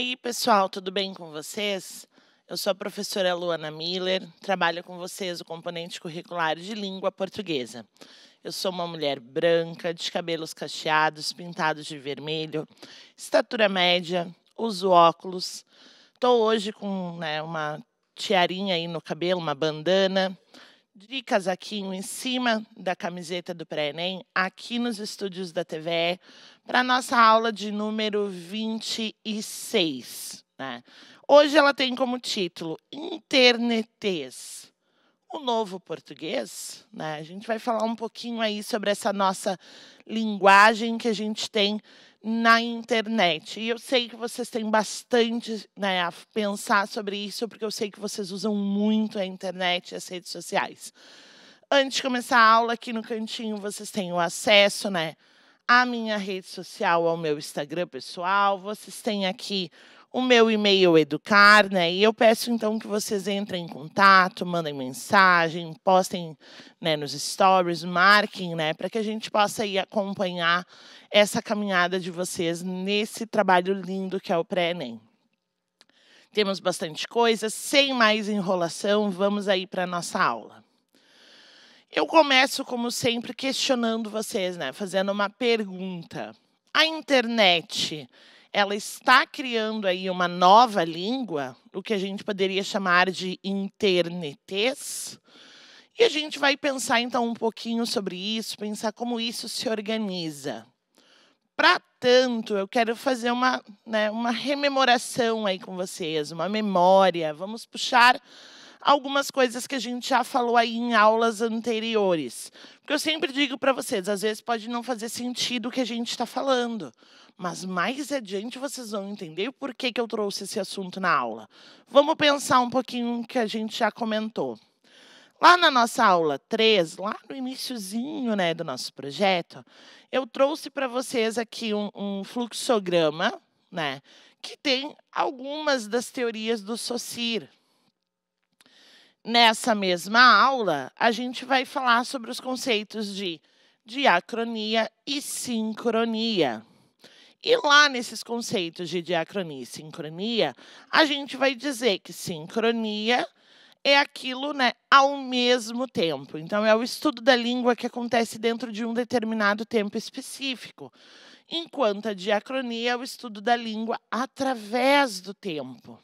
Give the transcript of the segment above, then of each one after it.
aí, pessoal, tudo bem com vocês? Eu sou a professora Luana Miller, trabalho com vocês o componente curricular de língua portuguesa. Eu sou uma mulher branca, de cabelos cacheados, pintados de vermelho, estatura média, uso óculos. Estou hoje com né, uma tiarinha aí no cabelo, uma bandana. Dicas casaquinho em cima da camiseta do pré-ENEM, aqui nos estúdios da TVE, para nossa aula de número 26. Né? Hoje ela tem como título Internetês o novo português, né? A gente vai falar um pouquinho aí sobre essa nossa linguagem que a gente tem na internet. E eu sei que vocês têm bastante né, a pensar sobre isso, porque eu sei que vocês usam muito a internet e as redes sociais. Antes de começar a aula, aqui no cantinho vocês têm o acesso, né? à minha rede social, ao meu Instagram pessoal. Vocês têm aqui o meu e-mail é educar, né? E eu peço então que vocês entrem em contato, mandem mensagem, postem né, nos stories, marquem, né? Para que a gente possa ir acompanhar essa caminhada de vocês nesse trabalho lindo que é o pré-ENEM. Temos bastante coisa, sem mais enrolação, vamos aí para a nossa aula. Eu começo, como sempre, questionando vocês, né? Fazendo uma pergunta. A internet ela está criando aí uma nova língua, o que a gente poderia chamar de internetês. E a gente vai pensar então um pouquinho sobre isso, pensar como isso se organiza. Para tanto, eu quero fazer uma, né, uma rememoração aí com vocês, uma memória. Vamos puxar algumas coisas que a gente já falou aí em aulas anteriores. Porque eu sempre digo para vocês, às vezes pode não fazer sentido o que a gente está falando, mas mais adiante vocês vão entender por que, que eu trouxe esse assunto na aula. Vamos pensar um pouquinho no que a gente já comentou. Lá na nossa aula 3, lá no iníciozinho né, do nosso projeto, eu trouxe para vocês aqui um, um fluxograma, né, que tem algumas das teorias do SOCIR, Nessa mesma aula, a gente vai falar sobre os conceitos de diacronia e sincronia. E lá nesses conceitos de diacronia e sincronia, a gente vai dizer que sincronia é aquilo, né, ao mesmo tempo. Então é o estudo da língua que acontece dentro de um determinado tempo específico, enquanto a diacronia é o estudo da língua através do tempo.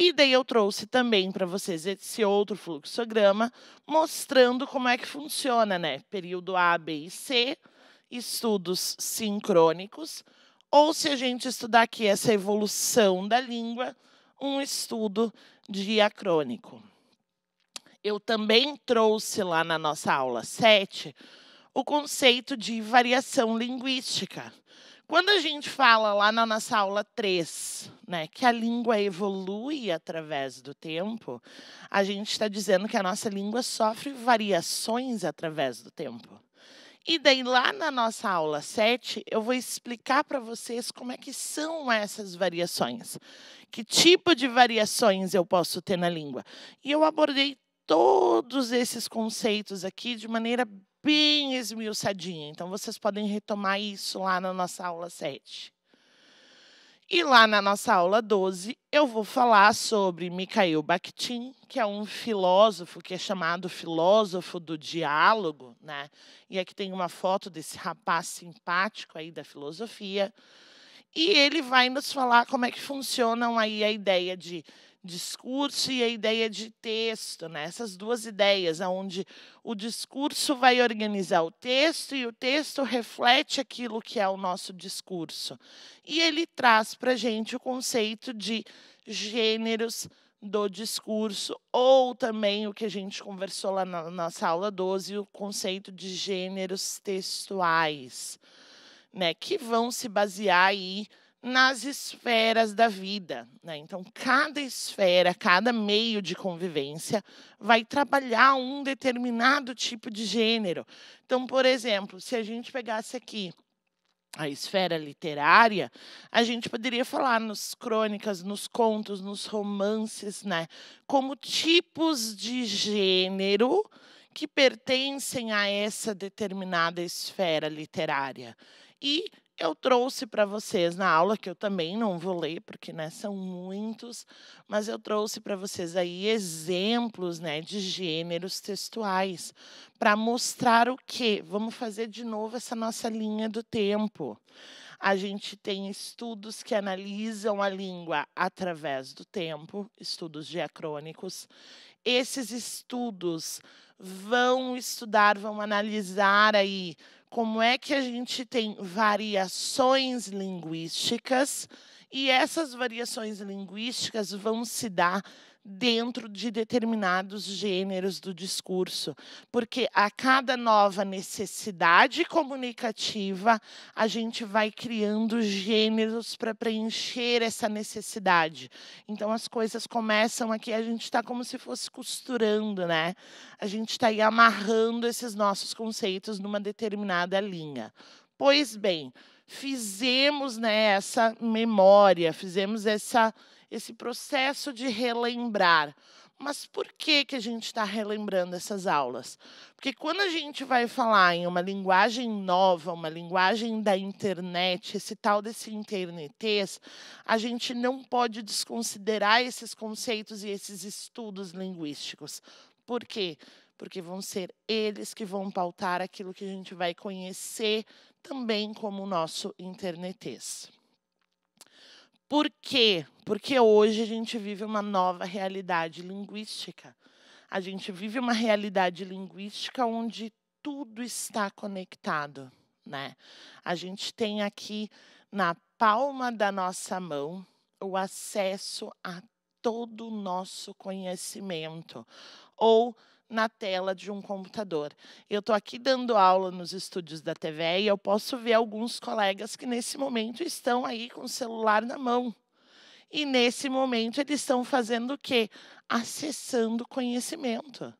E daí eu trouxe também para vocês esse outro fluxograma, mostrando como é que funciona, né? Período A, B e C, estudos sincrônicos, ou se a gente estudar aqui essa evolução da língua, um estudo diacrônico. Eu também trouxe lá na nossa aula 7 o conceito de variação linguística, quando a gente fala lá na nossa aula 3, né, que a língua evolui através do tempo, a gente está dizendo que a nossa língua sofre variações através do tempo. E daí, lá na nossa aula 7, eu vou explicar para vocês como é que são essas variações. Que tipo de variações eu posso ter na língua. E eu abordei todos esses conceitos aqui de maneira bem esmiuçadinha. Então, vocês podem retomar isso lá na nossa aula 7. E lá na nossa aula 12, eu vou falar sobre Mikhail Bakhtin, que é um filósofo que é chamado filósofo do diálogo, né? E aqui tem uma foto desse rapaz simpático aí da filosofia. E ele vai nos falar como é que funcionam aí a ideia de discurso e a ideia de texto, né? essas duas ideias, onde o discurso vai organizar o texto e o texto reflete aquilo que é o nosso discurso. E ele traz para a gente o conceito de gêneros do discurso, ou também o que a gente conversou lá na nossa aula 12, o conceito de gêneros textuais, né? que vão se basear aí nas esferas da vida. Né? Então, cada esfera, cada meio de convivência vai trabalhar um determinado tipo de gênero. Então, por exemplo, se a gente pegasse aqui a esfera literária, a gente poderia falar nos crônicas, nos contos, nos romances, né? Como tipos de gênero que pertencem a essa determinada esfera literária. E eu trouxe para vocês na aula, que eu também não vou ler, porque né, são muitos, mas eu trouxe para vocês aí exemplos né, de gêneros textuais, para mostrar o que? Vamos fazer de novo essa nossa linha do tempo. A gente tem estudos que analisam a língua através do tempo, estudos diacrônicos. Esses estudos vão estudar, vão analisar aí como é que a gente tem variações linguísticas e essas variações linguísticas vão se dar dentro de determinados gêneros do discurso, porque a cada nova necessidade comunicativa, a gente vai criando gêneros para preencher essa necessidade. Então as coisas começam aqui, a gente está como se fosse costurando, né? A gente está aí amarrando esses nossos conceitos numa determinada linha. Pois bem, fizemos né, essa memória, fizemos essa esse processo de relembrar. Mas por que, que a gente está relembrando essas aulas? Porque quando a gente vai falar em uma linguagem nova, uma linguagem da internet, esse tal desse internetês, a gente não pode desconsiderar esses conceitos e esses estudos linguísticos. Por quê? Porque vão ser eles que vão pautar aquilo que a gente vai conhecer também como o nosso internetês. Por quê? Porque hoje a gente vive uma nova realidade linguística. A gente vive uma realidade linguística onde tudo está conectado, né? A gente tem aqui na palma da nossa mão o acesso a todo o nosso conhecimento ou na tela de um computador. Eu estou aqui dando aula nos estúdios da TV e eu posso ver alguns colegas que nesse momento estão aí com o celular na mão. E nesse momento eles estão fazendo o quê? Acessando conhecimento.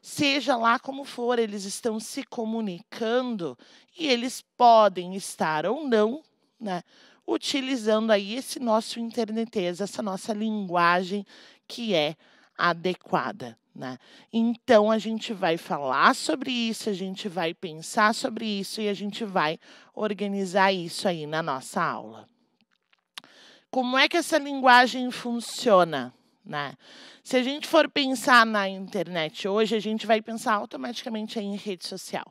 Seja lá como for, eles estão se comunicando e eles podem estar ou não, né? Utilizando aí esse nosso internetês, essa nossa linguagem que é adequada. Né? Então a gente vai falar sobre isso, a gente vai pensar sobre isso e a gente vai organizar isso aí na nossa aula. Como é que essa linguagem funciona? Né? Se a gente for pensar na internet hoje, a gente vai pensar automaticamente em rede social.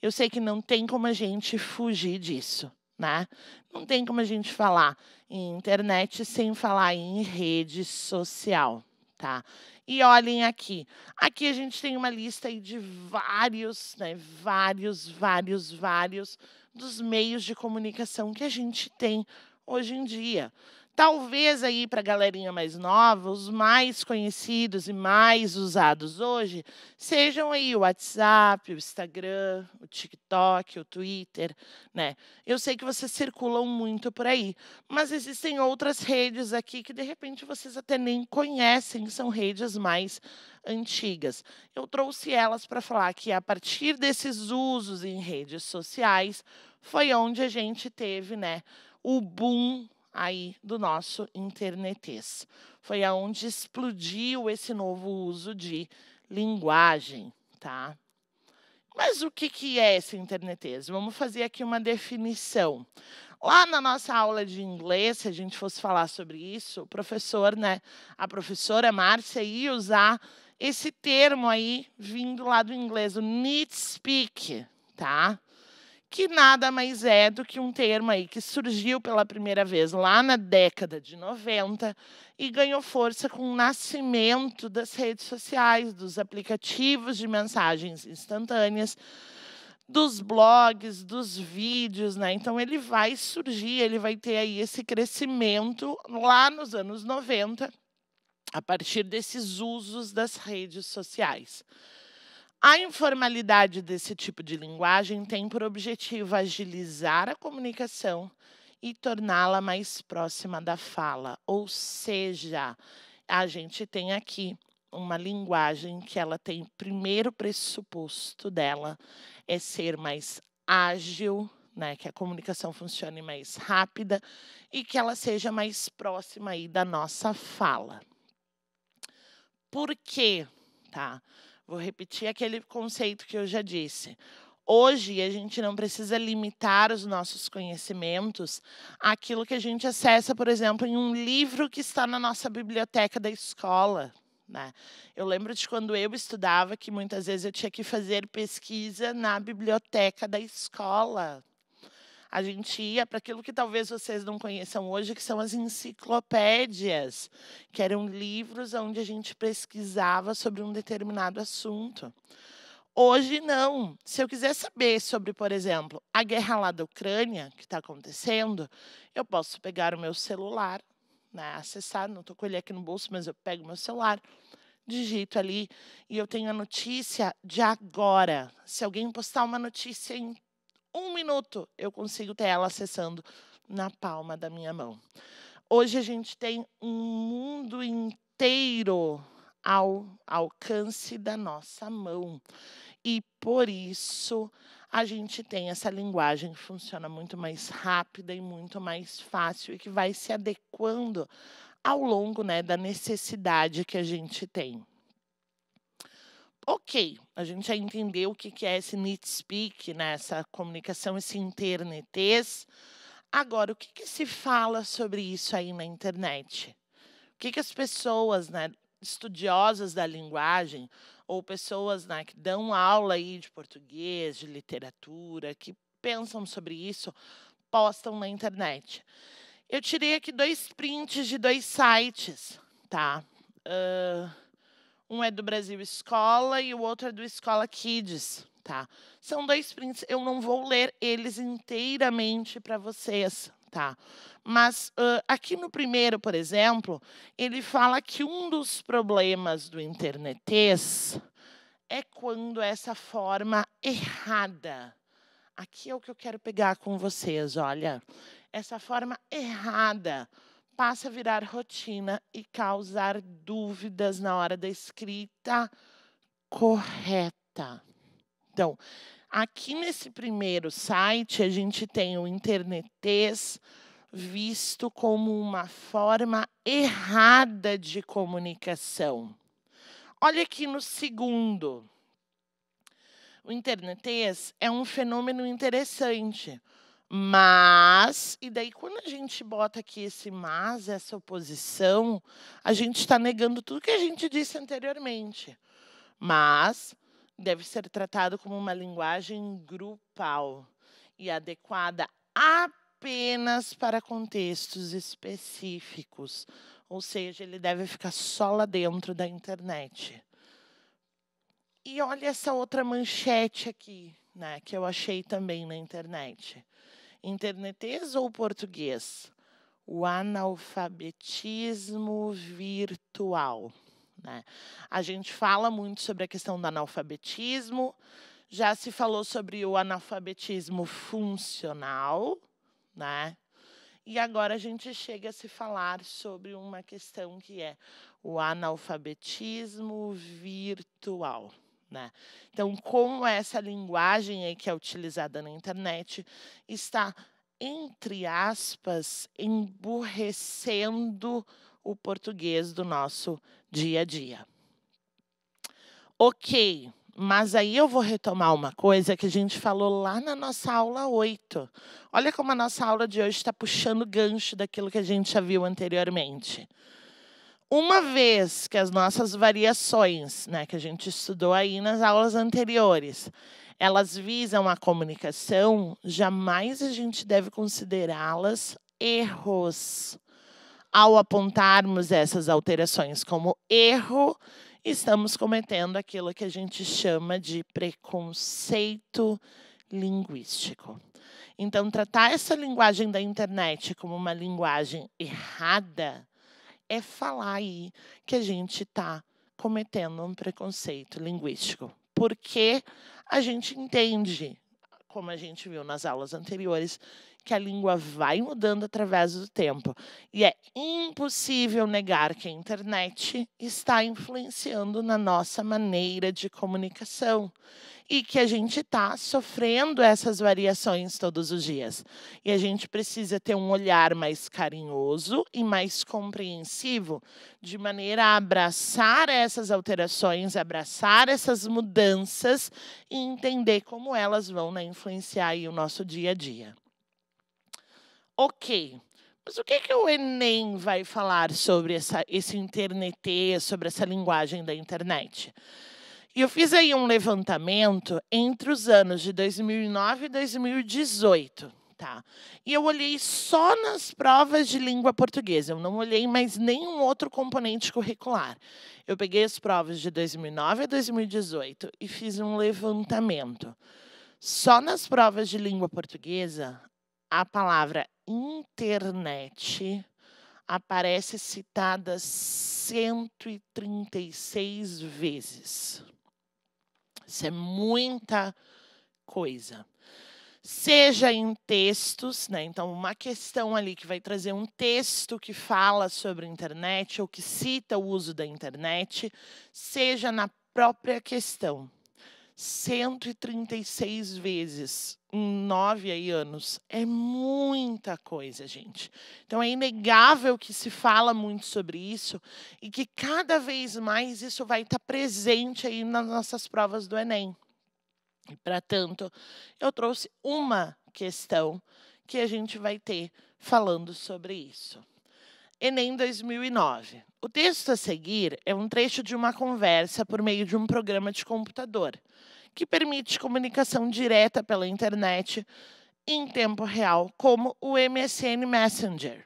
Eu sei que não tem como a gente fugir disso. Né? Não tem como a gente falar em internet sem falar em rede social tá? E olhem aqui. Aqui a gente tem uma lista aí de vários, né? Vários, vários, vários dos meios de comunicação que a gente tem hoje em dia. Talvez aí para a galerinha mais nova, os mais conhecidos e mais usados hoje sejam aí o WhatsApp, o Instagram, o TikTok, o Twitter, né? Eu sei que vocês circulam muito por aí, mas existem outras redes aqui que de repente vocês até nem conhecem, são redes mais antigas. Eu trouxe elas para falar que a partir desses usos em redes sociais foi onde a gente teve, né, o boom aí do nosso internetês. Foi aonde explodiu esse novo uso de linguagem, tá? Mas o que, que é esse internetês? Vamos fazer aqui uma definição. Lá na nossa aula de inglês, se a gente fosse falar sobre isso, o professor, né, a professora Márcia ia usar esse termo aí vindo lá do inglês, o need speak, tá? que nada mais é do que um termo aí que surgiu pela primeira vez lá na década de 90 e ganhou força com o nascimento das redes sociais, dos aplicativos de mensagens instantâneas, dos blogs, dos vídeos, né? Então ele vai surgir, ele vai ter aí esse crescimento lá nos anos 90 a partir desses usos das redes sociais. A informalidade desse tipo de linguagem tem por objetivo agilizar a comunicação e torná-la mais próxima da fala, ou seja, a gente tem aqui uma linguagem que ela tem primeiro pressuposto dela é ser mais ágil, né, que a comunicação funcione mais rápida e que ela seja mais próxima aí da nossa fala. Por quê, tá? Vou repetir aquele conceito que eu já disse. Hoje a gente não precisa limitar os nossos conhecimentos àquilo que a gente acessa, por exemplo, em um livro que está na nossa biblioteca da escola. Né? Eu lembro de quando eu estudava que muitas vezes eu tinha que fazer pesquisa na biblioteca da escola a gente ia para aquilo que talvez vocês não conheçam hoje, que são as enciclopédias, que eram livros onde a gente pesquisava sobre um determinado assunto. Hoje não. Se eu quiser saber sobre, por exemplo, a guerra lá da Ucrânia que está acontecendo, eu posso pegar o meu celular, né, acessar, não estou com ele aqui no bolso, mas eu pego meu celular, digito ali e eu tenho a notícia de agora. Se alguém postar uma notícia em um minuto, eu consigo ter ela acessando na palma da minha mão. Hoje a gente tem um mundo inteiro ao alcance da nossa mão. E por isso a gente tem essa linguagem que funciona muito mais rápida e muito mais fácil e que vai se adequando ao longo né, da necessidade que a gente tem ok, a gente já entendeu o que é esse nit-speak, né, essa comunicação, esse internetês. Agora, o que, que, se fala sobre isso aí na internet? O que, que as pessoas, né, estudiosas da linguagem, ou pessoas né, que dão aula aí de português, de literatura, que pensam sobre isso, postam na internet? Eu tirei aqui dois prints de dois sites, tá? Uh, um é do Brasil Escola e o outro é do Escola Kids, tá? São dois prints, eu não vou ler eles inteiramente para vocês, tá? Mas uh, aqui no primeiro, por exemplo, ele fala que um dos problemas do internetês é quando essa forma errada. Aqui é o que eu quero pegar com vocês, olha. Essa forma errada passa a virar rotina e causar dúvidas na hora da escrita correta. Então, aqui nesse primeiro site, a gente tem o internetês visto como uma forma errada de comunicação. Olha aqui no segundo. O internetês é um fenômeno interessante mas, e daí quando a gente bota aqui esse mas, essa oposição, a gente está negando tudo que a gente disse anteriormente. Mas deve ser tratado como uma linguagem grupal e adequada apenas para contextos específicos. Ou seja, ele deve ficar só lá dentro da internet. E olha essa outra manchete aqui, né, que eu achei também na internet internetês ou português? O analfabetismo virtual. Né? A gente fala muito sobre a questão do analfabetismo, já se falou sobre o analfabetismo funcional, né? E agora a gente chega a se falar sobre uma questão que é o analfabetismo virtual. Né? Então, como essa linguagem aí que é utilizada na internet está, entre aspas, emburrecendo o português do nosso dia a dia. Ok, mas aí eu vou retomar uma coisa que a gente falou lá na nossa aula 8. Olha como a nossa aula de hoje está puxando gancho daquilo que a gente já viu anteriormente. Uma vez que as nossas variações, né, que a gente estudou aí nas aulas anteriores, elas visam a comunicação, jamais a gente deve considerá-las erros. Ao apontarmos essas alterações como erro, estamos cometendo aquilo que a gente chama de preconceito linguístico. Então, tratar essa linguagem da internet como uma linguagem errada é falar aí que a gente está cometendo um preconceito linguístico. Porque a gente entende, como a gente viu nas aulas anteriores, que a língua vai mudando através do tempo. E é impossível negar que a internet está influenciando na nossa maneira de comunicação e que a gente está sofrendo essas variações todos os dias. E a gente precisa ter um olhar mais carinhoso e mais compreensivo, de maneira a abraçar essas alterações, abraçar essas mudanças e entender como elas vão né, influenciar o nosso dia a dia. Ok, mas o que, que o Enem vai falar sobre essa, esse internetê, sobre essa linguagem da internet? E eu fiz aí um levantamento entre os anos de 2009 e 2018. Tá. E eu olhei só nas provas de língua portuguesa, eu não olhei mais nenhum outro componente curricular. Eu peguei as provas de 2009 a 2018 e fiz um levantamento. Só nas provas de língua portuguesa, a palavra internet aparece citada 136 vezes. Isso é muita coisa. Seja em textos, né? Então, uma questão ali que vai trazer um texto que fala sobre a internet ou que cita o uso da internet, seja na própria questão. 136 vezes em nove aí anos. É muita coisa, gente. Então é inegável que se fala muito sobre isso e que cada vez mais isso vai estar tá presente aí nas nossas provas do Enem. E para tanto, eu trouxe uma questão que a gente vai ter falando sobre isso. Enem 2009. O texto a seguir é um trecho de uma conversa por meio de um programa de computador que permite comunicação direta pela internet em tempo real, como o MSN Messenger.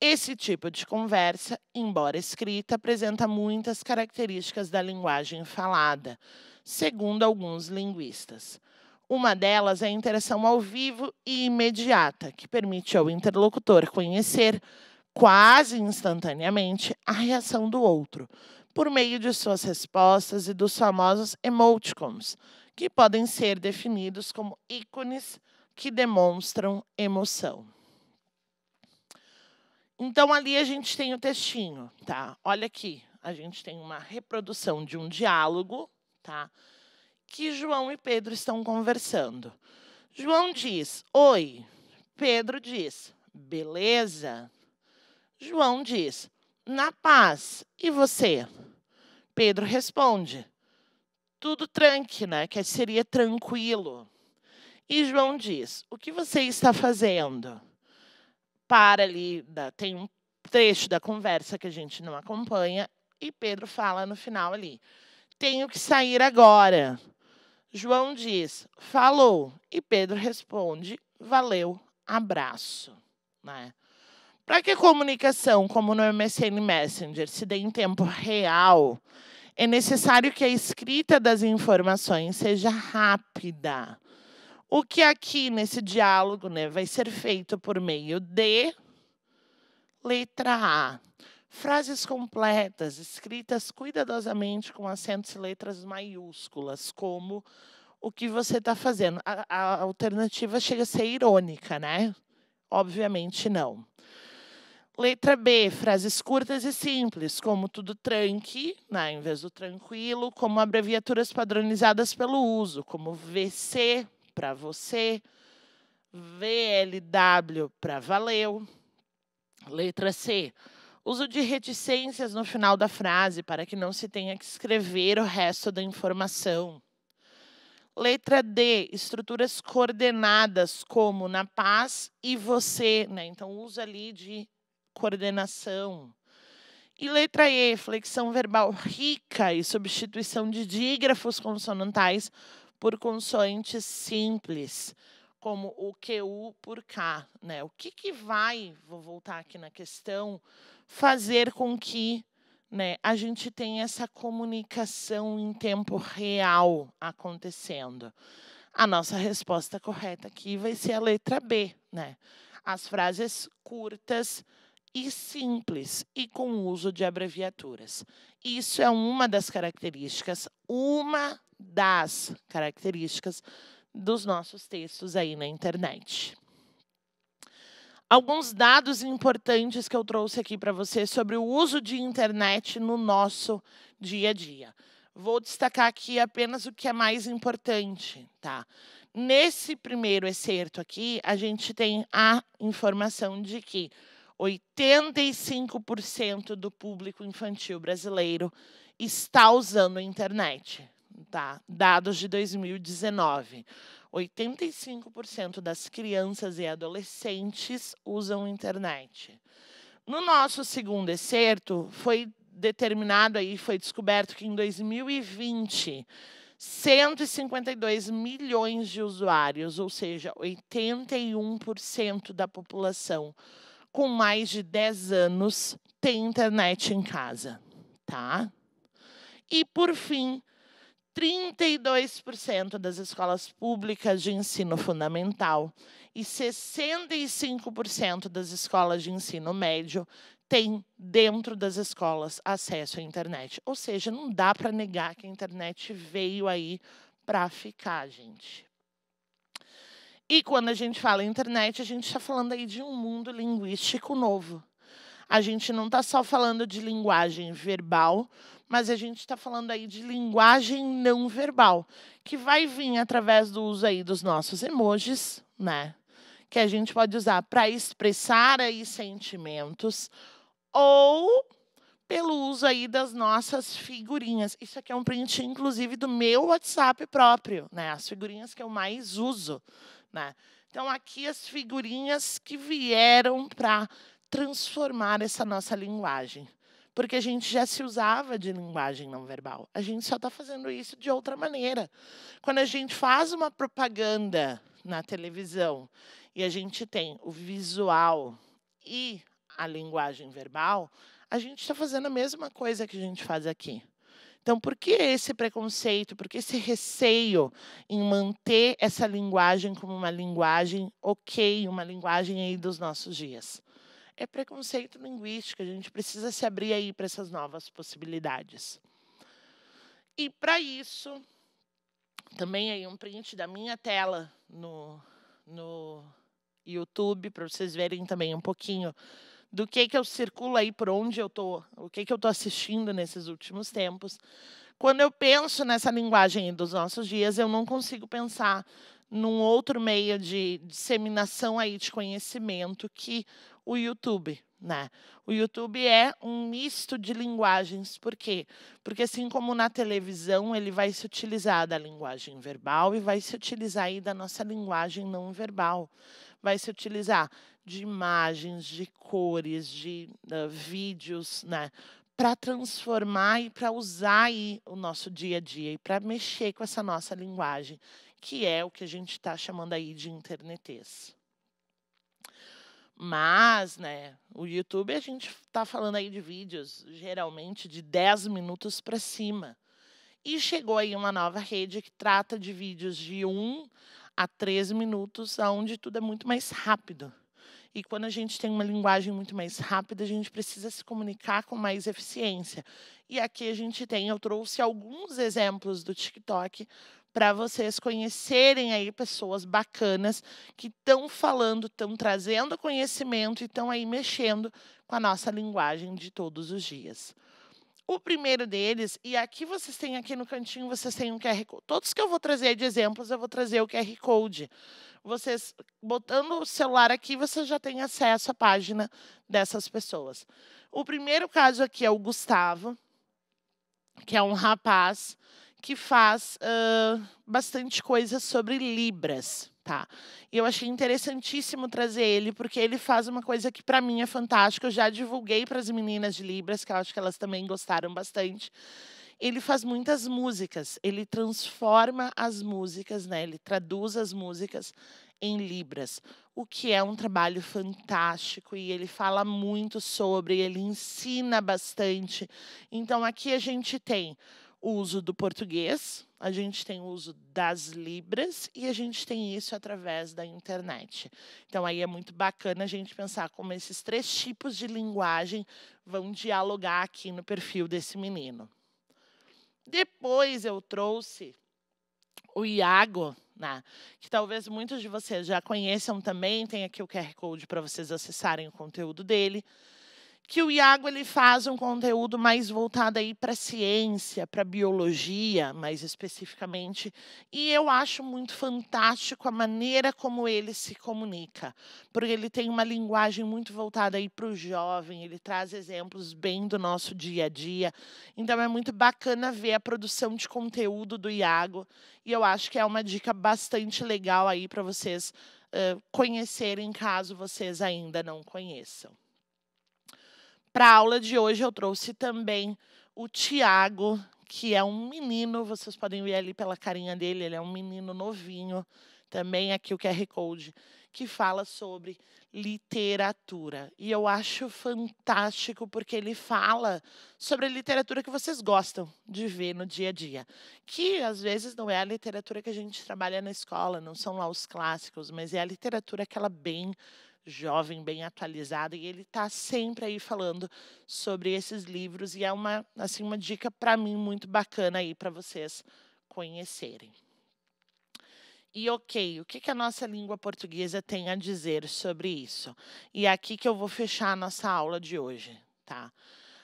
Esse tipo de conversa, embora escrita, apresenta muitas características da linguagem falada, segundo alguns linguistas. Uma delas é a interação ao vivo e imediata, que permite ao interlocutor conhecer, quase instantaneamente, a reação do outro, por meio de suas respostas e dos famosos emoticons, que podem ser definidos como ícones que demonstram emoção. Então ali a gente tem o textinho, tá? Olha aqui, a gente tem uma reprodução de um diálogo, tá? Que João e Pedro estão conversando. João diz: "Oi". Pedro diz: "Beleza". João diz: na paz. E você? Pedro responde: Tudo tranque, né? Que seria tranquilo. E João diz: O que você está fazendo? Para ali, tem um trecho da conversa que a gente não acompanha, e Pedro fala no final ali: Tenho que sair agora. João diz: Falou. E Pedro responde: Valeu, abraço. Né? Para que a comunicação, como no MSN Messenger, se dê em tempo real, é necessário que a escrita das informações seja rápida. O que aqui nesse diálogo né, vai ser feito por meio de letra A. Frases completas, escritas cuidadosamente com acentos e letras maiúsculas, como o que você está fazendo. A, a alternativa chega a ser irônica, né? Obviamente não. Letra B, frases curtas e simples, como tudo tranque, né, em vez do tranquilo, como abreviaturas padronizadas pelo uso, como VC para você, VLW para valeu. Letra C, uso de reticências no final da frase para que não se tenha que escrever o resto da informação. Letra D, estruturas coordenadas como na paz e você, né? Então uso ali de coordenação. E letra E, flexão verbal rica e substituição de dígrafos consonantais por consoantes simples, como o QU por K. Né? O que, que vai, vou voltar aqui na questão, fazer com que né, a gente tenha essa comunicação em tempo real acontecendo? A nossa resposta correta aqui vai ser a letra B, né? As frases curtas, e simples e com o uso de abreviaturas. Isso é uma das características, uma das características dos nossos textos aí na internet. Alguns dados importantes que eu trouxe aqui para você sobre o uso de internet no nosso dia a dia. Vou destacar aqui apenas o que é mais importante, tá? Nesse primeiro excerto aqui, a gente tem a informação de que 85% do público infantil brasileiro está usando a internet, tá? Dados de 2019. 85% das crianças e adolescentes usam a internet. No nosso segundo excerto, foi determinado aí, foi descoberto que em 2020 152 milhões de usuários, ou seja, 81% da população com mais de 10 anos tem internet em casa, tá? E por fim, 32% das escolas públicas de ensino fundamental e 65% das escolas de ensino médio têm dentro das escolas acesso à internet. Ou seja, não dá para negar que a internet veio aí para ficar, gente. E quando a gente fala internet, a gente está falando aí de um mundo linguístico novo. A gente não está só falando de linguagem verbal, mas a gente está falando aí de linguagem não verbal, que vai vir através do uso aí dos nossos emojis, né? Que a gente pode usar para expressar aí sentimentos ou pelo uso aí das nossas figurinhas. Isso aqui é um print, inclusive, do meu WhatsApp próprio, né? As figurinhas que eu mais uso né? Então, aqui as figurinhas que vieram para transformar essa nossa linguagem. Porque a gente já se usava de linguagem não verbal. A gente só está fazendo isso de outra maneira. Quando a gente faz uma propaganda na televisão e a gente tem o visual e a linguagem verbal, a gente está fazendo a mesma coisa que a gente faz aqui. Então, por que esse preconceito, por que esse receio em manter essa linguagem como uma linguagem ok, uma linguagem aí dos nossos dias? É preconceito linguístico, a gente precisa se abrir aí para essas novas possibilidades. E para isso, também aí um print da minha tela no, no YouTube, para vocês verem também um pouquinho do que que eu circulo aí por onde eu tô, o que que eu tô assistindo nesses últimos tempos. Quando eu penso nessa linguagem dos nossos dias, eu não consigo pensar num outro meio de disseminação aí de conhecimento que o YouTube, né? O YouTube é um misto de linguagens, por quê? Porque assim como na televisão, ele vai se utilizar da linguagem verbal e vai se utilizar aí da nossa linguagem não verbal. Vai se utilizar de imagens, de cores, de uh, vídeos, né? Para transformar e para usar aí o nosso dia a dia e para mexer com essa nossa linguagem, que é o que a gente está chamando aí de internetês. Mas, né, o YouTube a gente está falando aí de vídeos geralmente de 10 minutos para cima. E chegou aí uma nova rede que trata de vídeos de 1 a 3 minutos, onde tudo é muito mais rápido. E quando a gente tem uma linguagem muito mais rápida, a gente precisa se comunicar com mais eficiência. E aqui a gente tem, eu trouxe alguns exemplos do TikTok para vocês conhecerem aí pessoas bacanas que estão falando, estão trazendo conhecimento e estão aí mexendo com a nossa linguagem de todos os dias. O primeiro deles, e aqui vocês têm, aqui no cantinho, vocês têm um QR Code. Todos que eu vou trazer de exemplos, eu vou trazer o QR Code. Vocês, botando o celular aqui, vocês já têm acesso à página dessas pessoas. O primeiro caso aqui é o Gustavo, que é um rapaz que faz uh, bastante coisa sobre Libras tá? E eu achei interessantíssimo trazer ele, porque ele faz uma coisa que para mim é fantástica. Eu já divulguei para as meninas de Libras, que eu acho que elas também gostaram bastante. Ele faz muitas músicas, ele transforma as músicas, né? Ele traduz as músicas em Libras, o que é um trabalho fantástico e ele fala muito sobre, ele ensina bastante. Então aqui a gente tem o uso do português, a gente tem o uso das libras e a gente tem isso através da internet. Então aí é muito bacana a gente pensar como esses três tipos de linguagem vão dialogar aqui no perfil desse menino. Depois eu trouxe o Iago, né, que talvez muitos de vocês já conheçam também, tem aqui o QR Code para vocês acessarem o conteúdo dele que o Iago ele faz um conteúdo mais voltado aí para ciência, para biologia, mais especificamente, e eu acho muito fantástico a maneira como ele se comunica, porque ele tem uma linguagem muito voltada aí para o jovem, ele traz exemplos bem do nosso dia a dia, então é muito bacana ver a produção de conteúdo do Iago, e eu acho que é uma dica bastante legal aí para vocês uh, conhecerem caso vocês ainda não conheçam. Para a aula de hoje, eu trouxe também o Tiago, que é um menino, vocês podem ver ali pela carinha dele, ele é um menino novinho, também aqui o QR Code, que fala sobre literatura. E eu acho fantástico porque ele fala sobre a literatura que vocês gostam de ver no dia a dia, que às vezes não é a literatura que a gente trabalha na escola, não são lá os clássicos, mas é a literatura aquela bem jovem, bem atualizado, e ele está sempre aí falando sobre esses livros e é uma assim uma dica para mim muito bacana aí para vocês conhecerem. E ok, o que, que a nossa língua portuguesa tem a dizer sobre isso? E é aqui que eu vou fechar a nossa aula de hoje, tá?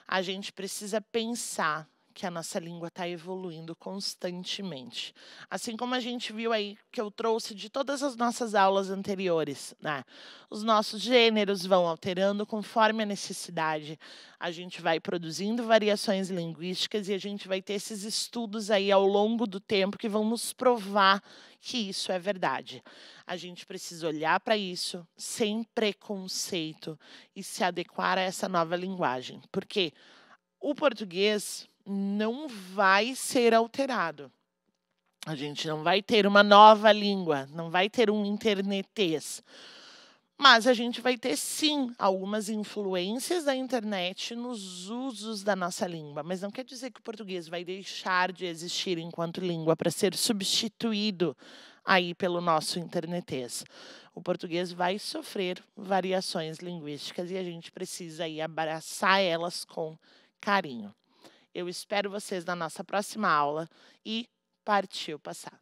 A gente precisa pensar que a nossa língua está evoluindo constantemente. Assim como a gente viu aí que eu trouxe de todas as nossas aulas anteriores, né? Os nossos gêneros vão alterando conforme a necessidade. A gente vai produzindo variações linguísticas e a gente vai ter esses estudos aí ao longo do tempo que vão nos provar que isso é verdade. A gente precisa olhar para isso sem preconceito e se adequar a essa nova linguagem, porque o português não vai ser alterado. A gente não vai ter uma nova língua, não vai ter um internetês. Mas a gente vai ter, sim, algumas influências da internet nos usos da nossa língua. Mas não quer dizer que o português vai deixar de existir enquanto língua para ser substituído aí pelo nosso internetês. O português vai sofrer variações linguísticas e a gente precisa aí abraçar elas com carinho. Eu espero vocês na nossa próxima aula e partiu passar.